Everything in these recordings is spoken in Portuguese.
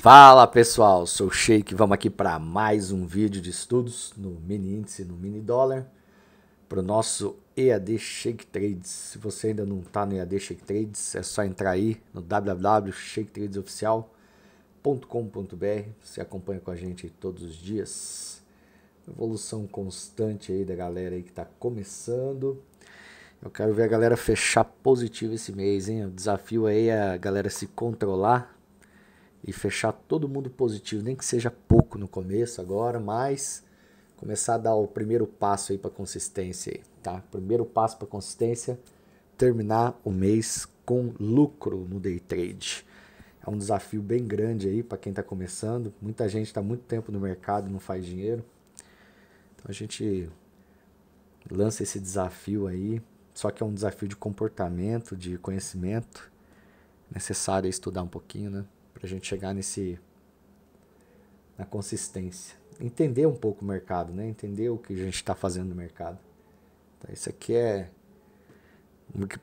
Fala pessoal, sou o Sheik, vamos aqui para mais um vídeo de estudos no mini índice, no mini dólar, para o nosso EAD Shake Trades. Se você ainda não está no EAD Shake Trades, é só entrar aí no www.shaketradesoficial.com.br, você acompanha com a gente todos os dias. Evolução constante aí da galera aí que está começando. Eu quero ver a galera fechar positivo esse mês, hein? O desafio aí é a galera se controlar e fechar todo mundo positivo, nem que seja pouco no começo agora, mas começar a dar o primeiro passo aí para consistência, tá? Primeiro passo para consistência, terminar o mês com lucro no day trade. É um desafio bem grande aí para quem está começando. Muita gente está muito tempo no mercado e não faz dinheiro. Então a gente lança esse desafio aí, só que é um desafio de comportamento, de conhecimento. Necessário é estudar um pouquinho, né? para a gente chegar nesse na consistência. Entender um pouco o mercado, né? Entender o que a gente está fazendo no mercado. Então, isso aqui é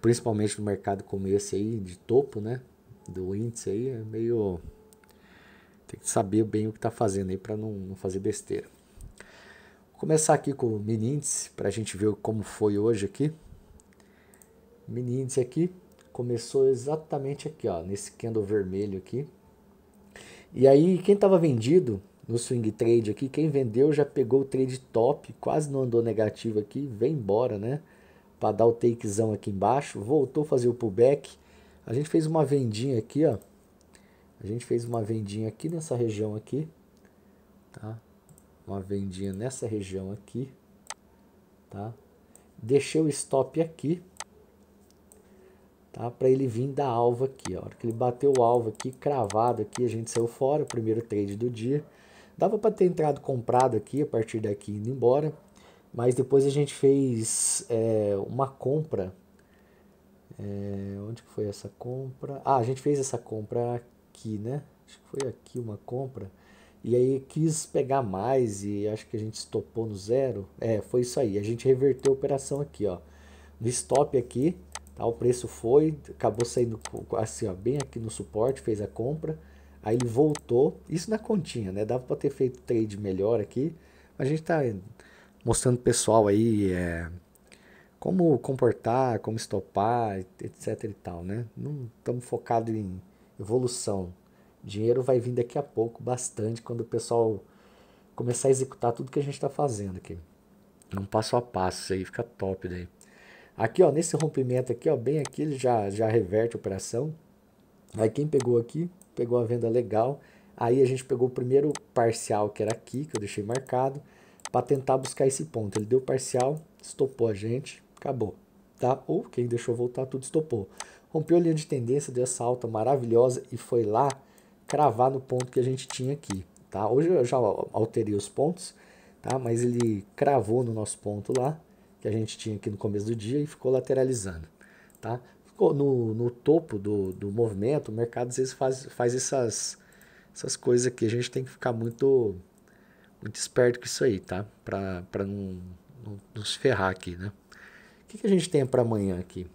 principalmente no mercado como esse aí de topo, né? Do índice aí é meio tem que saber bem o que está fazendo aí para não, não fazer besteira. Vou começar aqui com o mini índice para a gente ver como foi hoje aqui. Mini índice aqui começou exatamente aqui, ó, nesse candle vermelho aqui. E aí, quem estava vendido no swing trade aqui, quem vendeu já pegou o trade top, quase não andou negativo aqui, vem embora, né? Para dar o takezão aqui embaixo, voltou a fazer o pullback. A gente fez uma vendinha aqui, ó. A gente fez uma vendinha aqui nessa região aqui, tá? Uma vendinha nessa região aqui, tá? Deixei o stop aqui, tá? Para ele vir da alva aqui, ó. a hora que ele bateu o alvo aqui, cravado aqui, a gente saiu fora, o primeiro trade do dia. Dava para ter entrado comprado aqui, a partir daqui indo embora, mas depois a gente fez é, uma compra. É, onde que foi essa compra? Ah, a gente fez essa compra aqui, né? Acho que foi aqui uma compra. E aí quis pegar mais e acho que a gente estopou no zero. É, foi isso aí. A gente reverteu a operação aqui, ó. No stop aqui, Tá, o preço foi, acabou saindo assim, ó, bem aqui no suporte, fez a compra. Aí ele voltou, isso na continha, né? Dava para ter feito trade melhor aqui. Mas a gente está mostrando pessoal aí é, como comportar, como estopar, etc e tal, né? Não estamos focados em evolução. Dinheiro vai vir daqui a pouco, bastante, quando o pessoal começar a executar tudo que a gente está fazendo aqui. Um passo a passo, isso aí fica top daí. Aqui, ó, nesse rompimento aqui, ó, bem aqui, ele já, já reverte a operação. Aí quem pegou aqui, pegou a venda legal. Aí a gente pegou o primeiro parcial, que era aqui, que eu deixei marcado, para tentar buscar esse ponto. Ele deu parcial, estopou a gente, acabou. Tá? Ou quem deixou voltar, tudo estopou. Rompeu a linha de tendência, deu essa alta maravilhosa e foi lá cravar no ponto que a gente tinha aqui. Tá? Hoje eu já alterei os pontos, tá? mas ele cravou no nosso ponto lá que a gente tinha aqui no começo do dia e ficou lateralizando. Tá? No, no topo do, do movimento, o mercado às vezes faz, faz essas, essas coisas aqui. A gente tem que ficar muito, muito esperto com isso aí, tá? Para não, não nos ferrar aqui, né? O que, que a gente tem para amanhã aqui?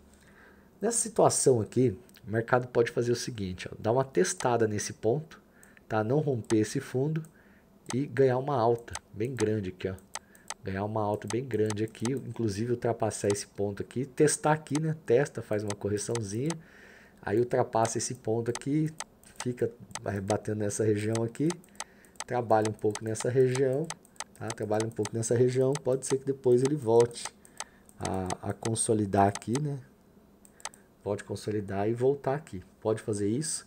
Nessa situação aqui, o mercado pode fazer o seguinte, ó, dar uma testada nesse ponto, tá? Não romper esse fundo e ganhar uma alta bem grande aqui, ó ganhar uma alta bem grande aqui, inclusive ultrapassar esse ponto aqui, testar aqui, né? Testa, faz uma correçãozinha, aí ultrapassa esse ponto aqui, fica é, batendo nessa região aqui, trabalha um pouco nessa região, tá? Trabalha um pouco nessa região, pode ser que depois ele volte a, a consolidar aqui, né? Pode consolidar e voltar aqui. Pode fazer isso.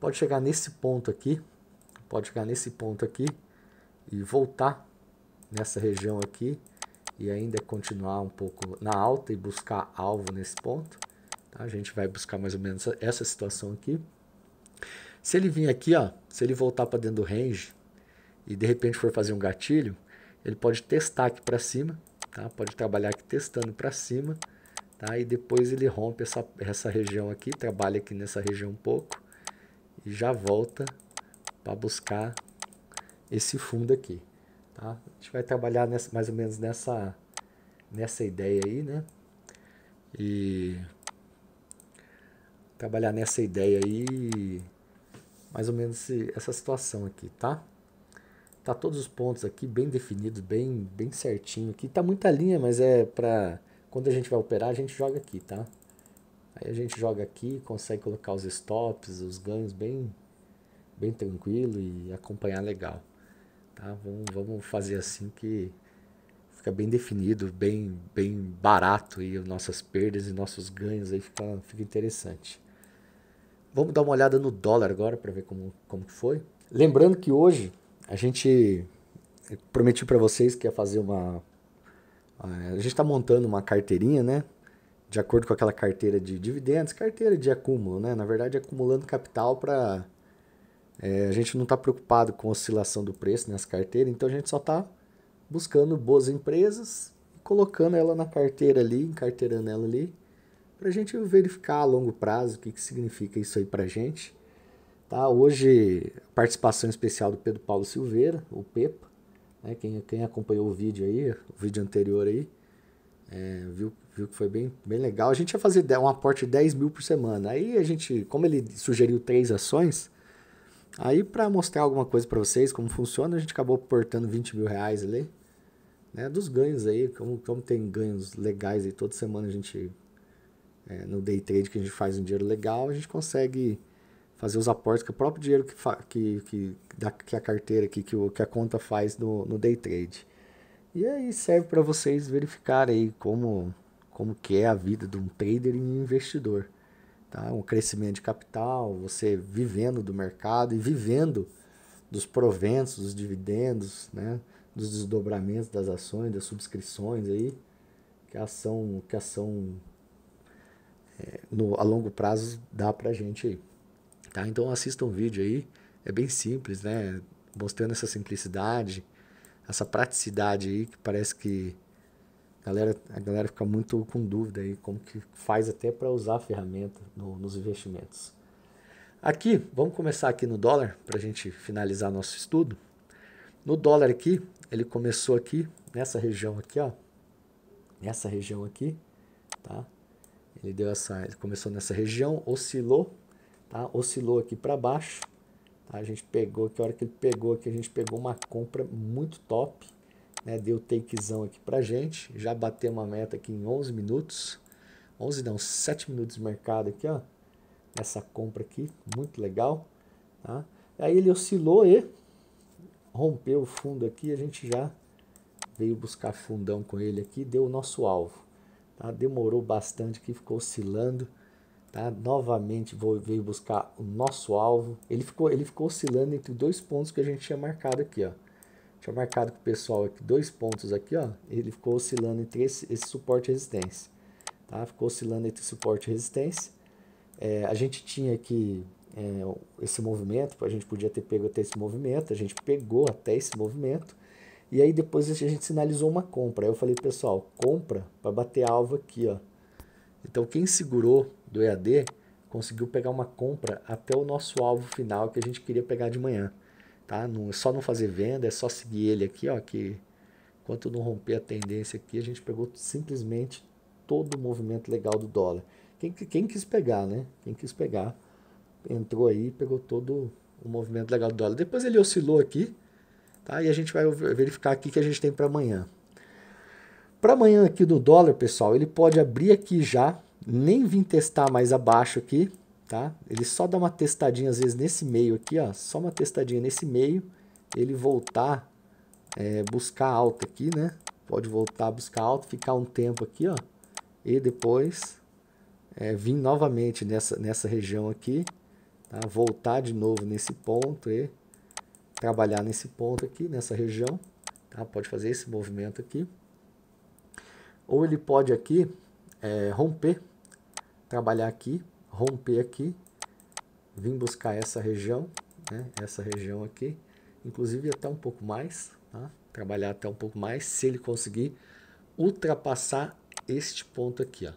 Pode chegar nesse ponto aqui, pode chegar nesse ponto aqui e voltar nessa região aqui e ainda continuar um pouco na alta e buscar alvo nesse ponto. Tá? A gente vai buscar mais ou menos essa situação aqui. Se ele vir aqui, ó, se ele voltar para dentro do range e de repente for fazer um gatilho, ele pode testar aqui para cima, tá? pode trabalhar aqui testando para cima, tá? e depois ele rompe essa, essa região aqui, trabalha aqui nessa região um pouco e já volta para buscar esse fundo aqui. Tá? A gente vai trabalhar nessa, mais ou menos nessa, nessa ideia aí, né? E trabalhar nessa ideia aí, mais ou menos esse, essa situação aqui, tá? Tá todos os pontos aqui bem definidos, bem, bem certinho aqui. Tá muita linha, mas é para quando a gente vai operar, a gente joga aqui, tá? Aí a gente joga aqui, consegue colocar os stops, os ganhos bem, bem tranquilo e acompanhar legal. Tá? Vamos, vamos fazer assim que fica bem definido, bem, bem barato e nossas perdas e nossos ganhos aí fica, fica interessante. Vamos dar uma olhada no dólar agora para ver como, como foi. Lembrando que hoje a gente prometi para vocês que ia fazer uma a gente está montando uma carteirinha, né? De acordo com aquela carteira de dividendos, carteira de acúmulo, né? Na verdade, acumulando capital para é, a gente não está preocupado com oscilação do preço nessa né, carteira, então a gente só está buscando boas empresas, colocando ela na carteira ali, encarteirando ela ali, para a gente verificar a longo prazo o que, que significa isso aí para a gente. Tá? Hoje, participação especial do Pedro Paulo Silveira, o Pepa. Né? Quem, quem acompanhou o vídeo aí, o vídeo anterior aí, é, viu, viu que foi bem, bem legal. A gente ia fazer um aporte de 10 mil por semana. Aí a gente, como ele sugeriu três ações, Aí, para mostrar alguma coisa para vocês, como funciona, a gente acabou portando 20 mil reais ali, né? Dos ganhos aí, como, como tem ganhos legais aí, toda semana a gente, é, no day trade que a gente faz um dinheiro legal, a gente consegue fazer os aportes com o próprio dinheiro que, que, que, da, que a carteira, que, que, o, que a conta faz no, no day trade. E aí serve para vocês verificarem aí como, como que é a vida de um trader e um investidor. Tá? Um crescimento de capital, você vivendo do mercado e vivendo dos proventos, dos dividendos, né? dos desdobramentos das ações, das subscrições aí, que a ação, que a ação é, no, a longo prazo dá pra gente aí. Tá? Então assista um vídeo aí, é bem simples, né? Mostrando essa simplicidade, essa praticidade aí que parece que a galera, a galera fica muito com dúvida aí como que faz até para usar a ferramenta no, nos investimentos. Aqui, vamos começar aqui no dólar para a gente finalizar nosso estudo. No dólar aqui, ele começou aqui nessa região aqui, ó. Nessa região aqui, tá? Ele deu essa, ele começou nessa região, oscilou, tá? Oscilou aqui para baixo. Tá? A gente pegou, que a hora que ele pegou aqui, a gente pegou uma compra muito top, né, deu takezão aqui pra gente. Já bateu uma meta aqui em 11 minutos. 11 não, 7 minutos de mercado aqui, ó. Essa compra aqui, muito legal, tá? Aí ele oscilou e rompeu o fundo aqui, a gente já veio buscar fundão com ele aqui, deu o nosso alvo. Tá? Demorou bastante que ficou oscilando, tá? Novamente vou, veio buscar o nosso alvo. Ele ficou, ele ficou oscilando entre dois pontos que a gente tinha marcado aqui, ó tinha marcado com o pessoal aqui, dois pontos aqui, ó. Ele ficou oscilando entre esse, esse suporte e resistência. Tá? Ficou oscilando entre suporte e resistência. É, a gente tinha aqui é, esse movimento, a gente podia ter pego até esse movimento, a gente pegou até esse movimento. E aí depois a gente sinalizou uma compra. Aí eu falei, pessoal, compra para bater alvo aqui, ó. Então quem segurou do EAD conseguiu pegar uma compra até o nosso alvo final que a gente queria pegar de manhã. Tá? Não, é só não fazer venda, é só seguir ele aqui, ó, que enquanto não romper a tendência aqui, a gente pegou simplesmente todo o movimento legal do dólar. Quem, quem quis pegar, né? Quem quis pegar, entrou aí e pegou todo o movimento legal do dólar. Depois ele oscilou aqui, tá? E a gente vai verificar aqui que a gente tem para amanhã. Para amanhã aqui do dólar, pessoal, ele pode abrir aqui já, nem vim testar mais abaixo aqui, tá? Ele só dá uma testadinha às vezes nesse meio aqui, ó, só uma testadinha nesse meio, ele voltar, é, buscar alta aqui, né? Pode voltar a buscar alta, ficar um tempo aqui, ó, e depois é, vir novamente nessa, nessa região aqui, tá? voltar de novo nesse ponto e trabalhar nesse ponto aqui, nessa região, tá? Pode fazer esse movimento aqui. Ou ele pode aqui é, romper, trabalhar aqui, romper aqui, vim buscar essa região, né? essa região aqui, inclusive até um pouco mais, tá? trabalhar até um pouco mais, se ele conseguir ultrapassar este ponto aqui, ó.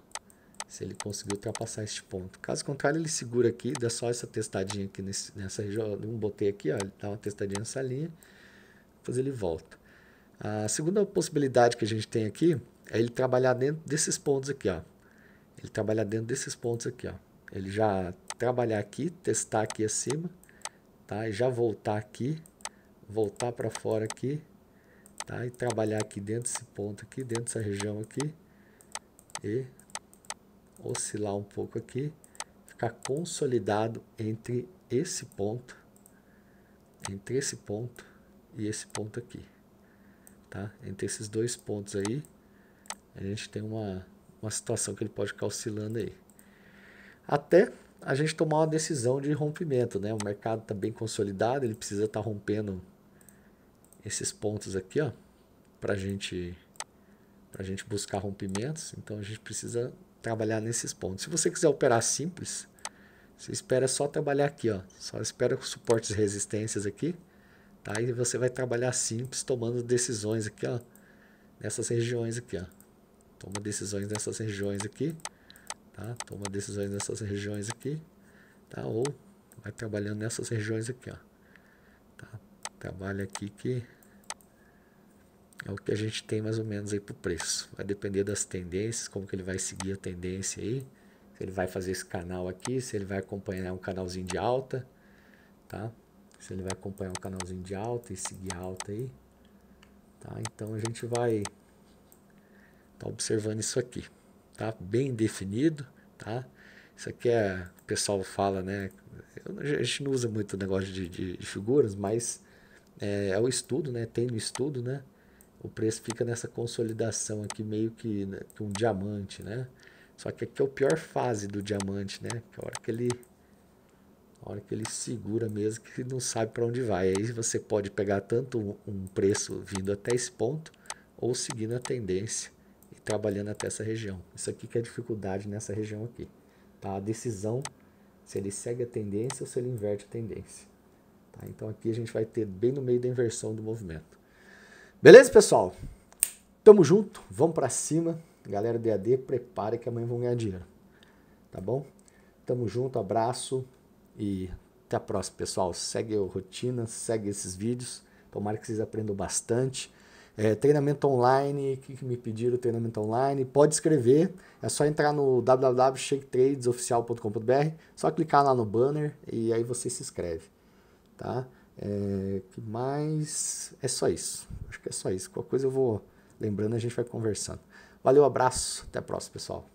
se ele conseguir ultrapassar este ponto. Caso contrário, ele segura aqui, dá só essa testadinha aqui nesse, nessa região, não botei aqui, ó, ele dá uma testadinha nessa linha, depois ele volta. A segunda possibilidade que a gente tem aqui é ele trabalhar dentro desses pontos aqui, ó. Ele trabalhar dentro desses pontos aqui, ó ele já trabalhar aqui, testar aqui acima, tá? E já voltar aqui, voltar para fora aqui, tá? E trabalhar aqui dentro desse ponto aqui, dentro dessa região aqui e oscilar um pouco aqui, ficar consolidado entre esse ponto, entre esse ponto e esse ponto aqui, tá? Entre esses dois pontos aí, a gente tem uma, uma situação que ele pode ficar oscilando aí até a gente tomar uma decisão de rompimento, né? O mercado está bem consolidado, ele precisa estar tá rompendo esses pontos aqui, ó, para gente, a gente buscar rompimentos. Então a gente precisa trabalhar nesses pontos. Se você quiser operar simples, você espera só trabalhar aqui, ó, só espera os suportes e resistências aqui, tá? E você vai trabalhar simples, tomando decisões aqui, ó, nessas regiões aqui, ó. Toma decisões nessas regiões aqui tá? Toma decisões nessas regiões aqui, tá? Ou vai trabalhando nessas regiões aqui, ó. Tá? Trabalha aqui que é o que a gente tem mais ou menos aí para o preço. Vai depender das tendências, como que ele vai seguir a tendência aí, se ele vai fazer esse canal aqui, se ele vai acompanhar um canalzinho de alta, tá? Se ele vai acompanhar um canalzinho de alta e seguir alta aí, tá? Então a gente vai tá observando isso aqui tá? Bem definido, tá? Isso aqui é, o pessoal fala, né? Eu, a gente não usa muito negócio de, de, de figuras, mas é, é, o estudo, né? Tem no estudo, né? O preço fica nessa consolidação aqui, meio que, né? que um diamante, né? Só que aqui é o pior fase do diamante, né? Que é a hora que ele a hora que ele segura mesmo, que não sabe para onde vai. Aí você pode pegar tanto um preço vindo até esse ponto ou seguindo a tendência trabalhando até essa região. Isso aqui que é a dificuldade nessa região aqui. Tá? A decisão se ele segue a tendência ou se ele inverte a tendência. Tá? Então aqui a gente vai ter bem no meio da inversão do movimento. Beleza, pessoal? Tamo junto, vamos para cima. Galera do EAD, prepare que amanhã vão ganhar dinheiro. Tá bom? Tamo junto, abraço e até a próxima, pessoal. Segue a rotina, segue esses vídeos. Tomara que vocês aprendam bastante. É, treinamento online, que me pediram treinamento online, pode escrever, é só entrar no www.shaketradesoficial.com.br, só clicar lá no banner e aí você se inscreve, tá? É, que mais? É só isso, acho que é só isso, qualquer coisa eu vou lembrando, a gente vai conversando. Valeu, abraço, até a próxima, pessoal.